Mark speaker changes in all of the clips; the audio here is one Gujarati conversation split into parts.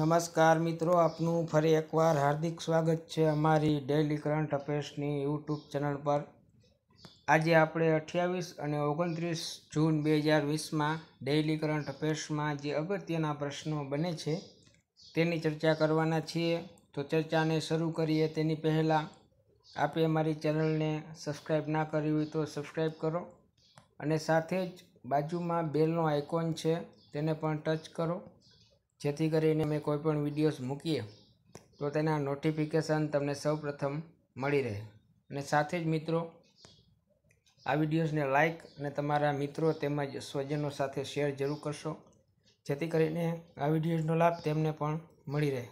Speaker 1: નમસ્કાર મિત્રો આપનું ફરી એકવાર હાર્દિક સ્વાગત છે અમારી ડેઇલી કરંટ અફેર્સની યુટ્યુબ ચેનલ પર આજે આપણે અઠ્યાવીસ અને ઓગણત્રીસ જૂન બે હજાર વીસમાં ડેઇલી કરંટ અફેર્સમાં જે અગત્યના પ્રશ્નો બને છે તેની ચર્ચા કરવાના છીએ તો ચર્ચાને શરૂ કરીએ તેની પહેલાં આપે અમારી ચેનલને સબસ્ક્રાઈબ ના કરી હોય તો સબસ્ક્રાઈબ કરો અને સાથે જ બાજુમાં બેલનો આઇકોન છે તેને પણ ટચ કરો જેથી કરીને મેં કોઈપણ વિડીયોઝ મૂકીએ તો તેના નોટિફિકેશન તમને સૌપ્રથમ મળી રહે અને સાથે જ મિત્રો આ વિડીયોઝને લાઇક અને તમારા મિત્રો તેમજ સ્વજનો સાથે શેર જરૂર કરશો જેથી કરીને આ વિડીયોઝનો લાભ તેમને પણ મળી રહે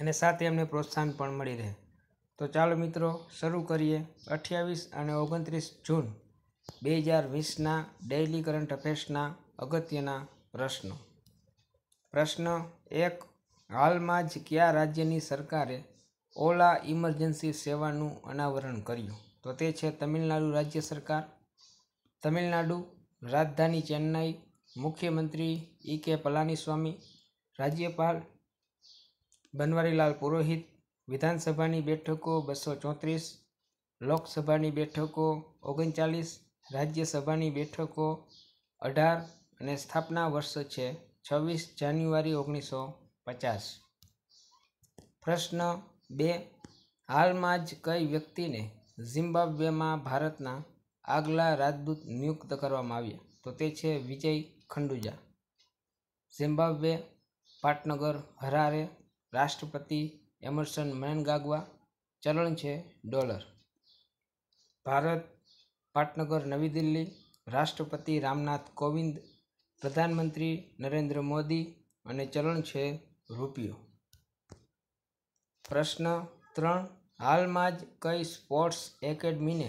Speaker 1: અને સાથે એમને પ્રોત્સાહન પણ મળી રહે તો ચાલો મિત્રો શરૂ કરીએ અઠ્યાવીસ અને ઓગણત્રીસ જૂન બે હજાર વીસના ડેઇલી કરંટ અફેર્સના અગત્યના પ્રશ્નો પ્રશ્ન એક હાલમાં જ કયા રાજ્યની સરકારે ઓલા ઇમરજન્સી સેવાનું અનાવરણ કર્યું તો તે છે તમિલનાડુ રાજ્ય સરકાર તમિલનાડુ રાજધાની ચેન્નાઈ મુખ્યમંત્રી ઈ કે પલાનીસ્વામી રાજ્યપાલ બનવારીલાલ પુરોહિત વિધાનસભાની બેઠકો બસો ચોત્રીસ લોકસભાની બેઠકો ઓગણચાલીસ રાજ્યસભાની બેઠકો અઢાર અને સ્થાપના વર્ષ છે છવ્વીસ જાન્યુઆરી ઓગણીસો પચાસ પ્રશ્ન બે હાલમાં જ કઈ વ્યક્તિને ઝિમ્બાબ્વેમાં ભારતના આગલા રાજદૂત નિયુક્ત કરવામાં આવ્યા તો તે છે વિજય ખંડુજા ઝિમ્બાબ્વે પાટનગર હરારે રાષ્ટ્રપતિ એમર્સન મેનગાગવા ચલણ છે ડોલર ભારત પાટનગર નવી દિલ્હી રાષ્ટ્રપતિ રામનાથ કોવિંદ પ્રધાનમંત્રી નરેન્દ્ર મોદી અને ચલણ છે રૂપિયો પ્રશ્ન ત્રણ હાલમાં જ કઈ સ્પોર્ટ્સ એકેડમીને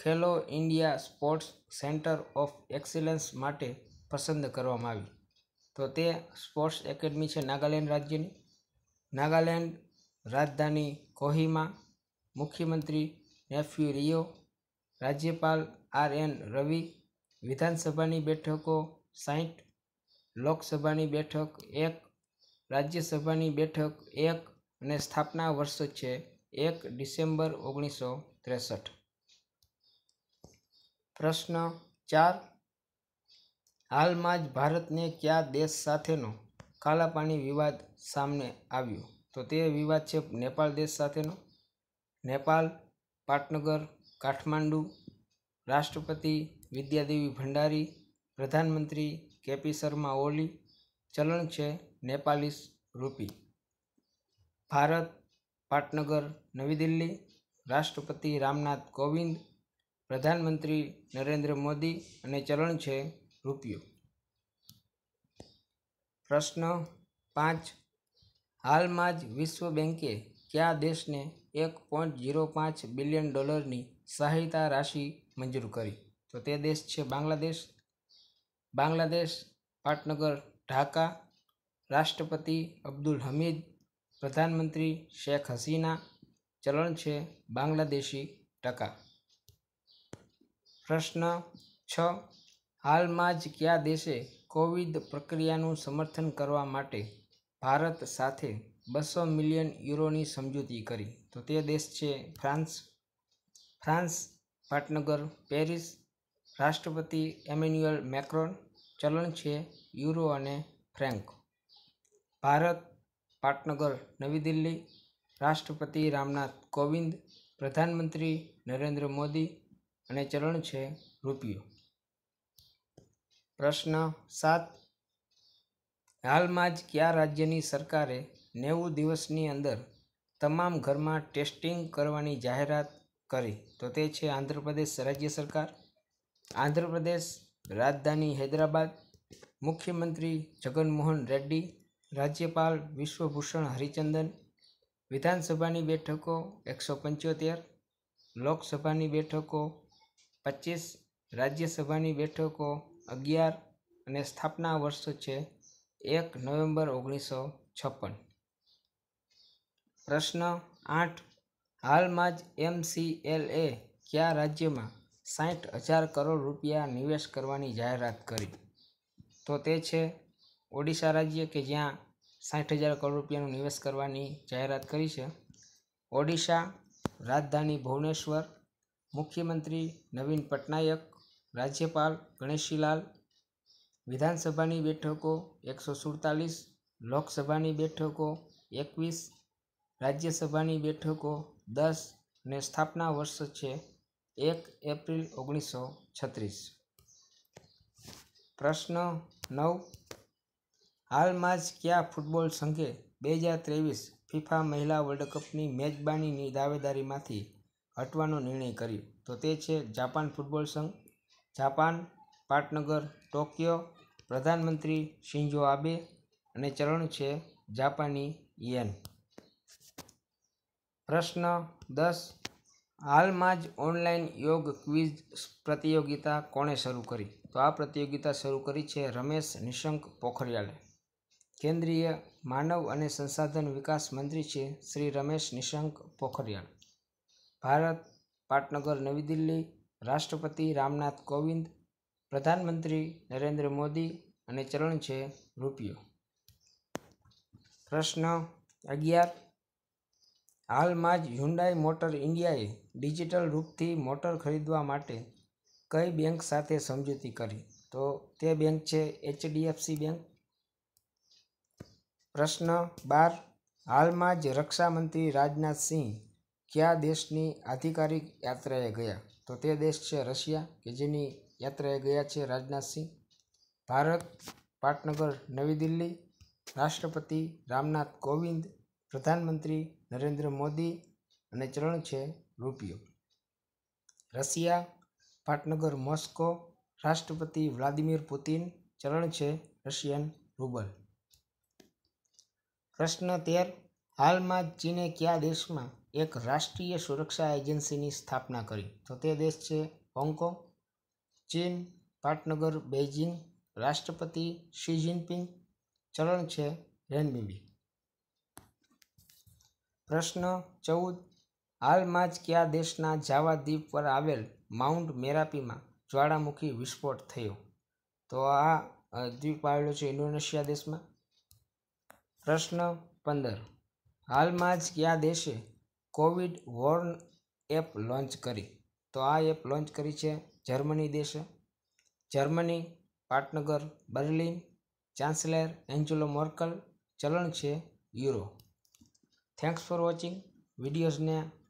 Speaker 1: Khelo India sports centre of excellence માટે પસંદ કરવામાં આવી તો તે સ્પોર્ટ્સ એકેડમી છે નાગાલેન્ડ રાજ્યની નાગાલેન્ડ રાજધાની કોહિમા મુખ્યમંત્રી નેફ્યુ રિયો રાજ્યપાલ આર એન રવિ વિધાનસભાની બેઠકો સાઠ લોકસભાની બેઠક એક રાજ્યસભાની બેઠક એક અને સ્થાપના વર્ષ છે એક ડિસેમ્બર ઓગણીસો ત્રેસઠ પ્રશ્ન ચાર હાલમાં જ ભારતને કયા દેશ સાથેનો કાલા વિવાદ સામને આવ્યો તો તે વિવાદ છે નેપાળ દેશ સાથેનો નેપાલ પાટનગર કાઠમાંડુ રાષ્ટ્રપતિ વિદ્યાદેવી ભંડારી પ્રધાનમંત્રી કેપી શર્મા ઓલી ચલણ છે નેપાલીસ રૂપી ભારત પાટનગર નવી દિલ્હી રાષ્ટ્રપતિ રામનાથ કોવિંદ પ્રધાનમંત્રી નરેન્દ્ર મોદી અને ચલણ છે રૂપિયો પ્રશ્ન પાંચ હાલમાં જ વિશ્વ બેંકે કયા દેશને એક પોઈન્ટ જીરો પાંચ બિલિયન ડોલરની સહાયતા રાશિ મંજૂર કરી તો તે દેશ છે બાંગ્લાદેશ બાંગ્લાદેશ પાટનગર ઢાકા રાષ્ટ્રપતિ અબ્દુલ હમીદ પ્રધાનમંત્રી શેખ હસીના ચલણ છે બાંગ્લાદેશી ટકા પ્રશ્ન છ હાલમાં જ કયા દેશે કોવિડ પ્રક્રિયાનું સમર્થન કરવા માટે ભારત સાથે બસો મિલિયન યુરોની સમજૂતી કરી તો તે દેશ છે ફ્રાન્સ ફ્રાન્સ પાટનગર પેરિસ રાષ્ટ્રપતિ એમેન્યુઅલ મેક્રોન ચલણ છે યુરો અને ફ્રેન્ક ભારત પાટનગર નવી દિલ્હી રાષ્ટ્રપતિ રામનાથ કોવિંદ પ્રધાનમંત્રી નરેન્દ્ર મોદી અને ચલણ છે રૂપિયો પ્રશ્ન સાત હાલમાં જ કયા રાજ્યની સરકારે નેવું દિવસની અંદર તમામ ઘરમાં ટેસ્ટિંગ કરવાની જાહેરાત કરી તો તે છે આંધ્રપ્રદેશ રાજ્ય સરકાર આંધ્રપ્રદેશ રાજધાની હૈદરાબાદ મુખ્યમંત્રી જગનમોહન રેડ્ડી રાજ્યપાલ વિશ્વભૂષણ હરિચંદન વિધાનસભાની બેઠકો એકસો પંચોતેર લોકસભાની બેઠકો પચીસ રાજ્યસભાની બેઠકો અગિયાર અને સ્થાપના વર્ષ છે એક નવેમ્બર ઓગણીસો છપ્પન પ્રશ્ન આઠ હાલમાં જ એમસીએલએ કયા રાજ્યમાં સાઠ હજાર કરોડ રૂપિયા નિવેશ કરવાની જાહેરાત કરી તો તે છે ઓડિશા રાજ્ય કે જ્યાં સાઠ હજાર કરોડ રૂપિયાનું નિવેશ કરવાની જાહેરાત કરી છે ઓડિશા રાજધાની ભુવનેશ્વર મુખ્યમંત્રી નવીન પટનાયક રાજ્યપાલ ગણેશીલાલ વિધાનસભાની બેઠકો એકસો સુડતાલીસ લોકસભાની બેઠકો એકવીસ રાજ્યસભાની બેઠકો દસ ને સ્થાપના વર્ષ છે એક એપ્રિલ ઓગણીસો છત્રીસ પ્રશ્ન નવ હાલમાં જ કયા ફૂટબોલ સંઘે બે હજાર ત્રેવીસ ફિફા મહિલા વર્લ્ડ કપની મેજબાનીની દાવેદારીમાંથી હટવાનો નિર્ણય કર્યો તો તે છે જાપાન ફૂટબોલ સંઘ જાપાન પાટનગર ટોક્યો પ્રધાનમંત્રી શિંજો આબે અને ચરણ છે જાપાની યેન પ્રશ્ન દસ હાલમાં જ ઓનલાઈન યોગ ક્વિઝ પ્રતિયોગિતા કોણે શરૂ કરી તો આ પ્રતિયોગિતા શરૂ કરી છે રમેશ નિશંક પોખરિયાલે કેન્દ્રીય માનવ અને સંસાધન વિકાસ મંત્રી છે શ્રી રમેશ નિશંક પોખરિયાલ ભારત પાટનગર નવી દિલ્હી રાષ્ટ્રપતિ રામનાથ કોવિંદ પ્રધાનમંત્રી નરેન્દ્ર મોદી અને ચરણ છે રૂપિયો પ્રશ્ન અગિયાર હાલમાં જ હ્યુન્ડાઈ મોટર ઇન્ડિયાએ ડિજિટલ રૂપથી મોટર ખરીદવા માટે કઈ બેંક સાથે સમજૂતી કરી તો તે બેંક છે એચડીએફસી બેંક પ્રશ્ન બાર હાલમાં જ રક્ષામંત્રી રાજનાથસિંહ કયા દેશની આધિકારિક યાત્રાએ ગયા તો તે દેશ છે રશિયા કે જેની યાત્રાએ ગયા છે રાજનાથસિંહ ભારત પાટનગર નવી દિલ્હી રાષ્ટ્રપતિ રામનાથ કોવિંદ પ્રધાનમંત્રી નરેન્દ્ર મોદી અને ચરણ છે રૂપિયો રશિયા પાટનગર મોસ્કો રાષ્ટ્રપતિ વ્લાદિમીર પુતિન ચલણ છે રશિયન રૂબલ પ્રશ્ન તેર હાલમાં ચીને કયા દેશમાં એક રાષ્ટ્રીય સુરક્ષા એજન્સીની સ્થાપના કરી તો તે દેશ છે હોંગકોંગ ચીન પાટનગર બેઇજિંગ રાષ્ટ્રપતિ શી જિનપિંગ ચલણ છે રેનબીબી પ્રશ્ન ચૌદ હાલમાં જ કયા દેશના જાવા દ્વીપ પર આવેલ માઉન્ટ મેરાપીમાં જ્વાળામુખી વિસ્ફોટ થયો તો આ દ્વીપ આવેલો છે ઇન્ડોનેશિયા દેશમાં પ્રશ્ન પંદર હાલમાં જ કયા દેશે કોવિડ વોર્ન એપ લોન્ચ કરી તો આ એપ લોન્ચ કરી છે જર્મની દેશે જર્મની પાટનગર બર્લિન ચાન્સેલર એન્જેલો મોર્કલ ચલણ છે યુરો થેન્ક્સ ફોર વોચિંગ વિડીયોઝને